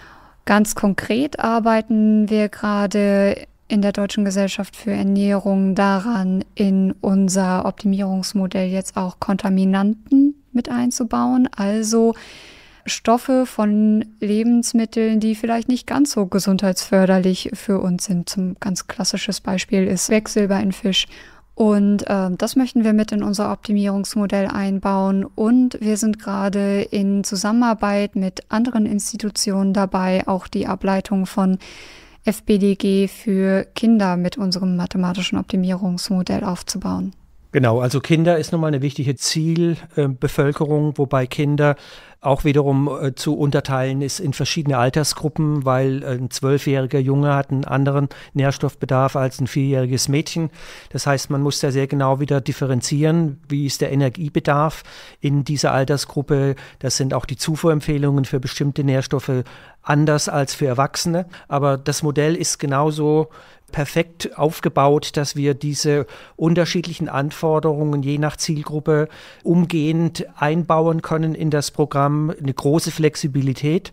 Ganz konkret arbeiten wir gerade in der Deutschen Gesellschaft für Ernährung daran, in unser Optimierungsmodell jetzt auch Kontaminanten mit einzubauen, also Stoffe von Lebensmitteln, die vielleicht nicht ganz so gesundheitsförderlich für uns sind. Zum ganz klassisches Beispiel ist Quecksilber in Fisch und äh, das möchten wir mit in unser Optimierungsmodell einbauen. Und wir sind gerade in Zusammenarbeit mit anderen Institutionen dabei, auch die Ableitung von FBDG für Kinder mit unserem mathematischen Optimierungsmodell aufzubauen. Genau, also Kinder ist nochmal eine wichtige Zielbevölkerung, äh, wobei Kinder auch wiederum äh, zu unterteilen ist in verschiedene Altersgruppen, weil ein zwölfjähriger Junge hat einen anderen Nährstoffbedarf als ein vierjähriges Mädchen. Das heißt, man muss da sehr genau wieder differenzieren, wie ist der Energiebedarf in dieser Altersgruppe. Das sind auch die Zufuhrempfehlungen für bestimmte Nährstoffe anders als für Erwachsene. Aber das Modell ist genauso perfekt aufgebaut, dass wir diese unterschiedlichen Anforderungen je nach Zielgruppe umgehend einbauen können in das Programm. Eine große Flexibilität.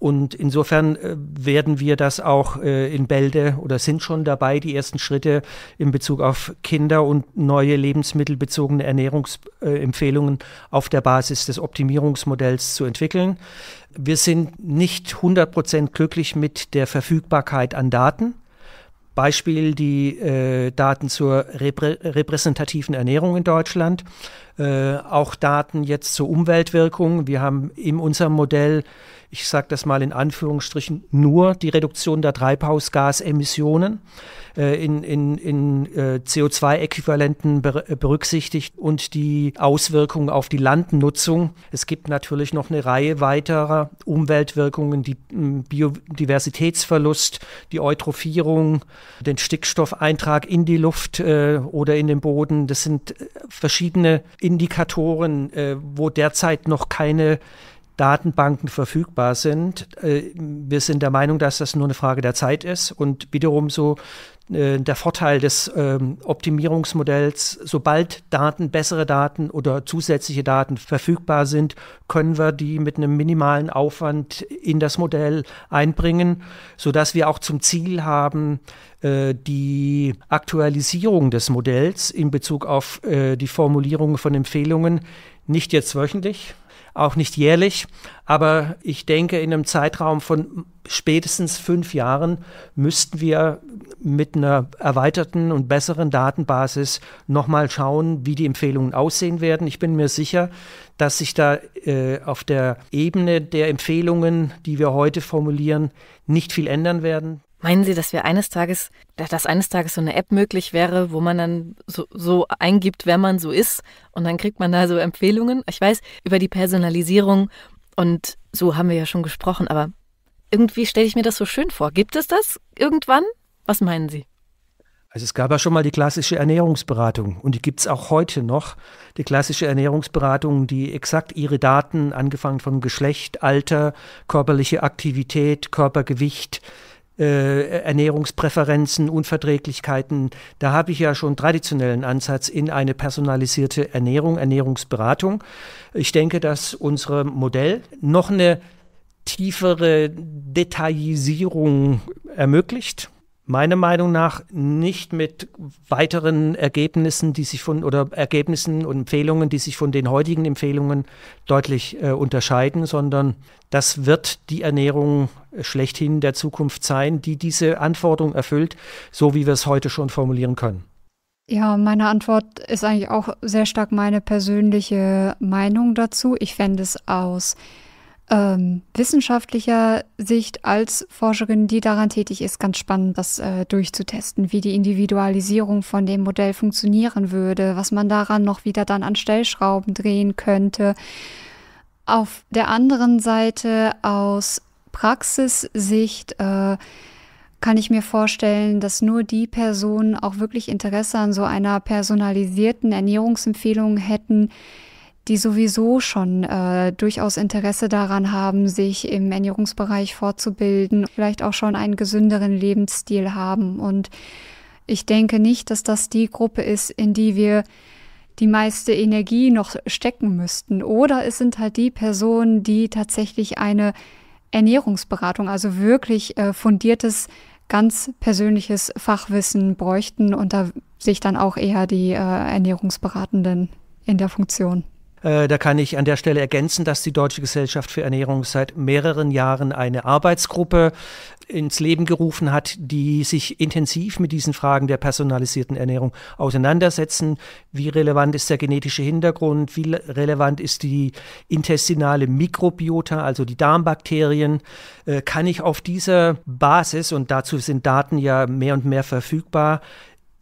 Und insofern äh, werden wir das auch äh, in Bälde oder sind schon dabei, die ersten Schritte in Bezug auf Kinder und neue lebensmittelbezogene Ernährungsempfehlungen äh, auf der Basis des Optimierungsmodells zu entwickeln. Wir sind nicht 100 Prozent glücklich mit der Verfügbarkeit an Daten. Beispiel die äh, Daten zur reprä repräsentativen Ernährung in Deutschland, äh, auch Daten jetzt zur Umweltwirkung. Wir haben in unserem Modell, ich sage das mal in Anführungsstrichen, nur die Reduktion der Treibhausgasemissionen. Äh, in, in, in äh, CO2-Äquivalenten äh, berücksichtigt und die Auswirkungen auf die Landnutzung. Es gibt natürlich noch eine Reihe weiterer Umweltwirkungen, die Biodiversitätsverlust, die Eutrophierung, den Stickstoffeintrag in die Luft oder in den Boden. Das sind verschiedene Indikatoren, wo derzeit noch keine Datenbanken verfügbar sind. Wir sind der Meinung, dass das nur eine Frage der Zeit ist und wiederum so äh, der Vorteil des ähm, Optimierungsmodells, sobald Daten, bessere Daten oder zusätzliche Daten verfügbar sind, können wir die mit einem minimalen Aufwand in das Modell einbringen, sodass wir auch zum Ziel haben, äh, die Aktualisierung des Modells in Bezug auf äh, die Formulierung von Empfehlungen nicht jetzt wöchentlich, auch nicht jährlich. Aber ich denke, in einem Zeitraum von spätestens fünf Jahren müssten wir mit einer erweiterten und besseren Datenbasis nochmal schauen, wie die Empfehlungen aussehen werden. Ich bin mir sicher, dass sich da äh, auf der Ebene der Empfehlungen, die wir heute formulieren, nicht viel ändern werden. Meinen Sie, dass wir eines Tages, dass eines Tages so eine App möglich wäre, wo man dann so, so eingibt, wer man so ist und dann kriegt man da so Empfehlungen? Ich weiß, über die Personalisierung und so haben wir ja schon gesprochen, aber irgendwie stelle ich mir das so schön vor. Gibt es das irgendwann? Was meinen Sie? Also es gab ja schon mal die klassische Ernährungsberatung und die gibt es auch heute noch. Die klassische Ernährungsberatung, die exakt ihre Daten, angefangen von Geschlecht, Alter, körperliche Aktivität, Körpergewicht, äh, Ernährungspräferenzen, Unverträglichkeiten. Da habe ich ja schon traditionellen Ansatz in eine personalisierte Ernährung, Ernährungsberatung. Ich denke, dass unser Modell noch eine tiefere Detailisierung ermöglicht meiner Meinung nach nicht mit weiteren Ergebnissen, die sich von oder Ergebnissen und Empfehlungen, die sich von den heutigen Empfehlungen deutlich äh, unterscheiden, sondern das wird die Ernährung äh, schlechthin der Zukunft sein, die diese Anforderung erfüllt, so wie wir es heute schon formulieren können. Ja, meine Antwort ist eigentlich auch sehr stark meine persönliche Meinung dazu. Ich fände es aus ähm, wissenschaftlicher Sicht als Forscherin, die daran tätig ist, ganz spannend, das äh, durchzutesten, wie die Individualisierung von dem Modell funktionieren würde, was man daran noch wieder dann an Stellschrauben drehen könnte. Auf der anderen Seite aus Praxissicht äh, kann ich mir vorstellen, dass nur die Personen auch wirklich Interesse an so einer personalisierten Ernährungsempfehlung hätten, die sowieso schon äh, durchaus Interesse daran haben, sich im Ernährungsbereich fortzubilden, vielleicht auch schon einen gesünderen Lebensstil haben. Und ich denke nicht, dass das die Gruppe ist, in die wir die meiste Energie noch stecken müssten. Oder es sind halt die Personen, die tatsächlich eine Ernährungsberatung, also wirklich äh, fundiertes, ganz persönliches Fachwissen bräuchten und da sich dann auch eher die äh, Ernährungsberatenden in der Funktion. Äh, da kann ich an der Stelle ergänzen, dass die Deutsche Gesellschaft für Ernährung seit mehreren Jahren eine Arbeitsgruppe ins Leben gerufen hat, die sich intensiv mit diesen Fragen der personalisierten Ernährung auseinandersetzen. Wie relevant ist der genetische Hintergrund? Wie relevant ist die intestinale Mikrobiota, also die Darmbakterien? Äh, kann ich auf dieser Basis, und dazu sind Daten ja mehr und mehr verfügbar,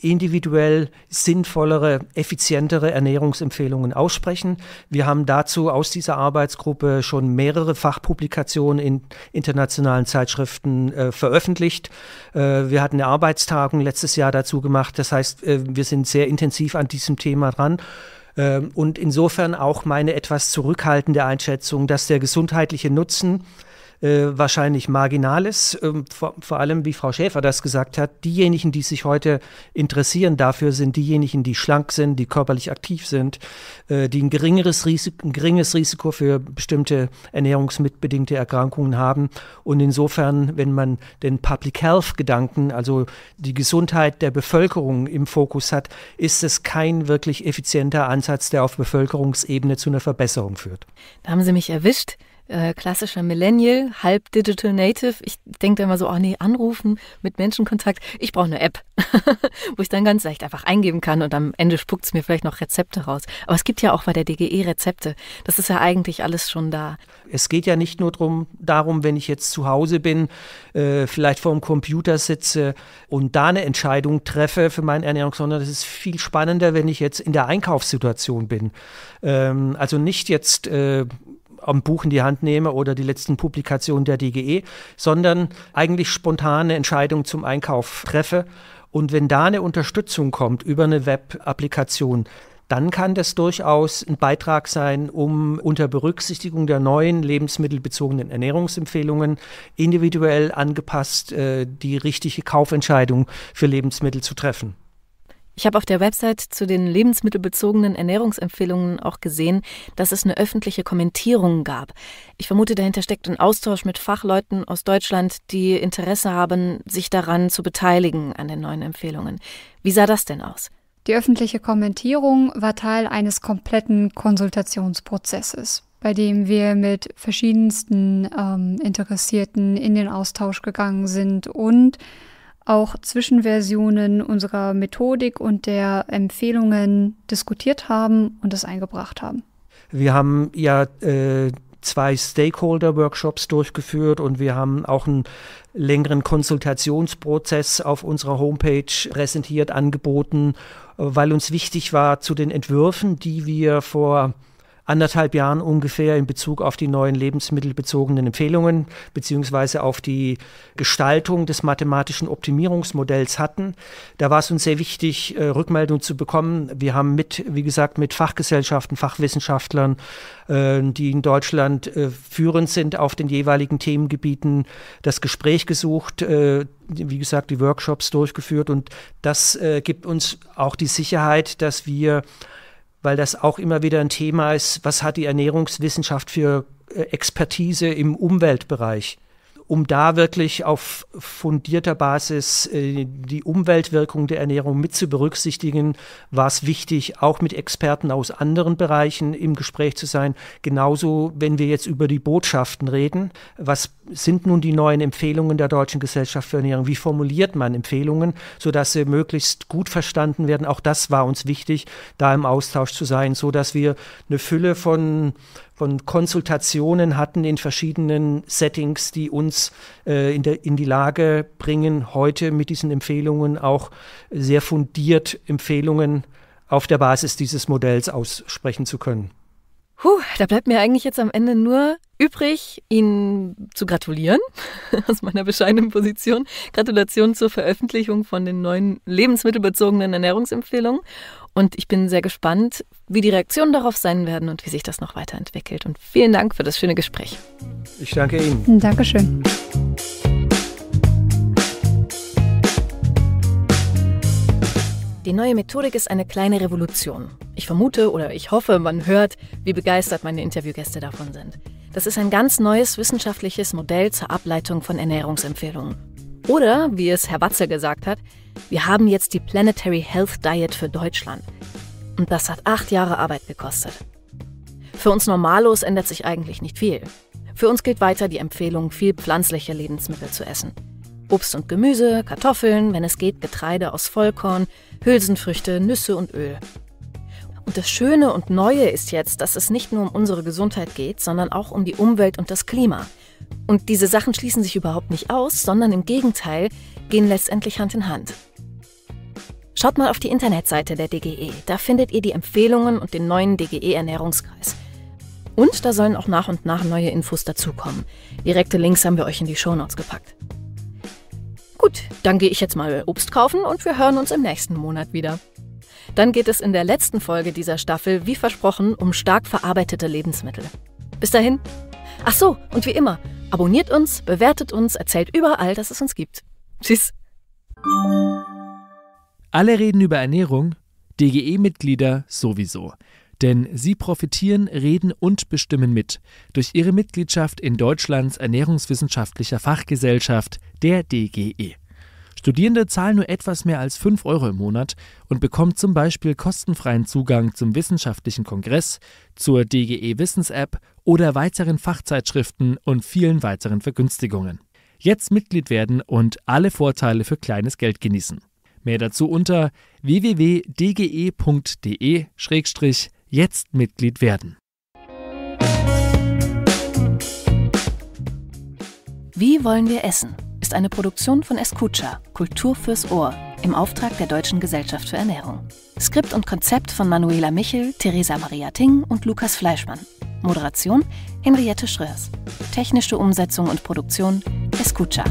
individuell sinnvollere, effizientere Ernährungsempfehlungen aussprechen. Wir haben dazu aus dieser Arbeitsgruppe schon mehrere Fachpublikationen in internationalen Zeitschriften äh, veröffentlicht. Äh, wir hatten eine Arbeitstagung letztes Jahr dazu gemacht. Das heißt, äh, wir sind sehr intensiv an diesem Thema dran. Ähm, und insofern auch meine etwas zurückhaltende Einschätzung, dass der gesundheitliche Nutzen äh, wahrscheinlich marginal ist. Ähm, vor, vor, allem, wie Frau Schäfer das gesagt hat, diejenigen, die sich heute interessieren dafür, sind diejenigen, die schlank sind, die körperlich aktiv sind, äh, die ein geringeres, Risiko, ein geringes Risiko für bestimmte ernährungsmitbedingte Erkrankungen haben. Und insofern, wenn man den Public Health-Gedanken, also die Gesundheit der Bevölkerung im Fokus hat, ist es kein wirklich effizienter Ansatz, der auf Bevölkerungsebene zu einer Verbesserung führt. Da haben Sie mich erwischt. Äh, klassischer Millennial, halb Digital Native. Ich denke da immer so, oh nee, anrufen mit Menschenkontakt. Ich brauche eine App, [LAUGHS] wo ich dann ganz leicht einfach eingeben kann und am Ende spuckt es mir vielleicht noch Rezepte raus. Aber es gibt ja auch bei der DGE Rezepte. Das ist ja eigentlich alles schon da. Es geht ja nicht nur drum, darum, wenn ich jetzt zu Hause bin, äh, vielleicht vor dem Computer sitze und da eine Entscheidung treffe für meine Ernährung, sondern es ist viel spannender, wenn ich jetzt in der Einkaufssituation bin. Ähm, also nicht jetzt äh, am Buch in die Hand nehme oder die letzten Publikationen der DGE, sondern eigentlich spontane Entscheidungen zum Einkauf treffe. Und wenn da eine Unterstützung kommt über eine Web-Applikation, dann kann das durchaus ein Beitrag sein, um unter Berücksichtigung der neuen lebensmittelbezogenen Ernährungsempfehlungen individuell angepasst äh, die richtige Kaufentscheidung für Lebensmittel zu treffen. Ich habe auf der Website zu den lebensmittelbezogenen Ernährungsempfehlungen auch gesehen, dass es eine öffentliche Kommentierung gab. Ich vermute, dahinter steckt ein Austausch mit Fachleuten aus Deutschland, die Interesse haben, sich daran zu beteiligen an den neuen Empfehlungen. Wie sah das denn aus? Die öffentliche Kommentierung war Teil eines kompletten Konsultationsprozesses bei dem wir mit verschiedensten ähm, Interessierten in den Austausch gegangen sind und auch Zwischenversionen unserer Methodik und der Empfehlungen diskutiert haben und das eingebracht haben. Wir haben ja äh, zwei Stakeholder-Workshops durchgeführt und wir haben auch einen längeren Konsultationsprozess auf unserer Homepage präsentiert, angeboten, äh, weil uns wichtig war, zu den Entwürfen, die wir vor anderthalb Jahren ungefähr in Bezug auf die neuen lebensmittelbezogenen Empfehlungen beziehungsweise auf die Gestaltung des mathematischen Optimierungsmodells hatten. Da war es uns sehr wichtig, äh, Rückmeldung zu bekommen. Wir haben mit, wie gesagt, mit Fachgesellschaften, Fachwissenschaftlern, äh, die in Deutschland äh, führend sind auf den jeweiligen Themengebieten, das Gespräch gesucht, wie gesagt, die Workshops durchgeführt und das gibt uns auch die Sicherheit, dass wir weil das auch immer wieder ein Thema ist, was hat die Ernährungswissenschaft für äh, Expertise im Umweltbereich um da wirklich auf fundierter Basis äh, die Umweltwirkung der Ernährung mit zu berücksichtigen, war es wichtig, auch mit Experten aus anderen Bereichen im Gespräch zu sein. Genauso, wenn wir jetzt über die Botschaften reden, was sind nun die neuen Empfehlungen der Deutschen Gesellschaft für Ernährung? Wie formuliert man Empfehlungen, sodass sie möglichst gut verstanden werden? Auch das war uns wichtig, da im Austausch zu sein, sodass wir eine Fülle von von Konsultationen hatten in verschiedenen Settings, die uns äh, in, der, in die Lage bringen, heute mit diesen Empfehlungen auch sehr fundiert Empfehlungen auf der Basis dieses Modells aussprechen zu können. Puh, da bleibt mir eigentlich jetzt am Ende nur übrig, Ihnen zu gratulieren [LAUGHS] aus meiner bescheidenen Position. Gratulation zur Veröffentlichung von den neuen lebensmittelbezogenen Ernährungsempfehlungen und ich bin sehr gespannt, wie die Reaktionen darauf sein werden und wie sich das noch weiterentwickelt. Und vielen Dank für das schöne Gespräch. Ich danke Ihnen. Dankeschön. Die neue Methodik ist eine kleine Revolution. Ich vermute oder ich hoffe, man hört, wie begeistert meine Interviewgäste davon sind. Das ist ein ganz neues wissenschaftliches Modell zur Ableitung von Ernährungsempfehlungen. Oder, wie es Herr Watzel gesagt hat, wir haben jetzt die Planetary Health Diet für Deutschland. Und das hat acht Jahre Arbeit gekostet. Für uns Normalos ändert sich eigentlich nicht viel. Für uns gilt weiter die Empfehlung, viel pflanzliche Lebensmittel zu essen. Obst und Gemüse, Kartoffeln, wenn es geht, Getreide aus Vollkorn, Hülsenfrüchte, Nüsse und Öl. Und das Schöne und Neue ist jetzt, dass es nicht nur um unsere Gesundheit geht, sondern auch um die Umwelt und das Klima. Und diese Sachen schließen sich überhaupt nicht aus, sondern im Gegenteil, gehen letztendlich Hand in Hand. Schaut mal auf die Internetseite der DGE, da findet ihr die Empfehlungen und den neuen DGE-Ernährungskreis. Und da sollen auch nach und nach neue Infos dazukommen. Direkte Links haben wir euch in die Shownotes gepackt. Gut, dann gehe ich jetzt mal Obst kaufen und wir hören uns im nächsten Monat wieder. Dann geht es in der letzten Folge dieser Staffel, wie versprochen, um stark verarbeitete Lebensmittel. Bis dahin. Ach so, und wie immer, abonniert uns, bewertet uns, erzählt überall, dass es uns gibt. Tschüss. Alle reden über Ernährung, DGE-Mitglieder sowieso. Denn sie profitieren, reden und bestimmen mit durch ihre Mitgliedschaft in Deutschlands Ernährungswissenschaftlicher Fachgesellschaft, der DGE. Studierende zahlen nur etwas mehr als 5 Euro im Monat und bekommen zum Beispiel kostenfreien Zugang zum wissenschaftlichen Kongress, zur DGE Wissens-App oder weiteren Fachzeitschriften und vielen weiteren Vergünstigungen. Jetzt Mitglied werden und alle Vorteile für kleines Geld genießen. Mehr dazu unter www.dge.de-jetzt Mitglied werden. Wie wollen wir essen? ist eine Produktion von Escucha, Kultur fürs Ohr, im Auftrag der Deutschen Gesellschaft für Ernährung. Skript und Konzept von Manuela Michel, Theresa Maria Ting und Lukas Fleischmann. Moderation Henriette Schröers. Technische Umsetzung und Produktion Escucha.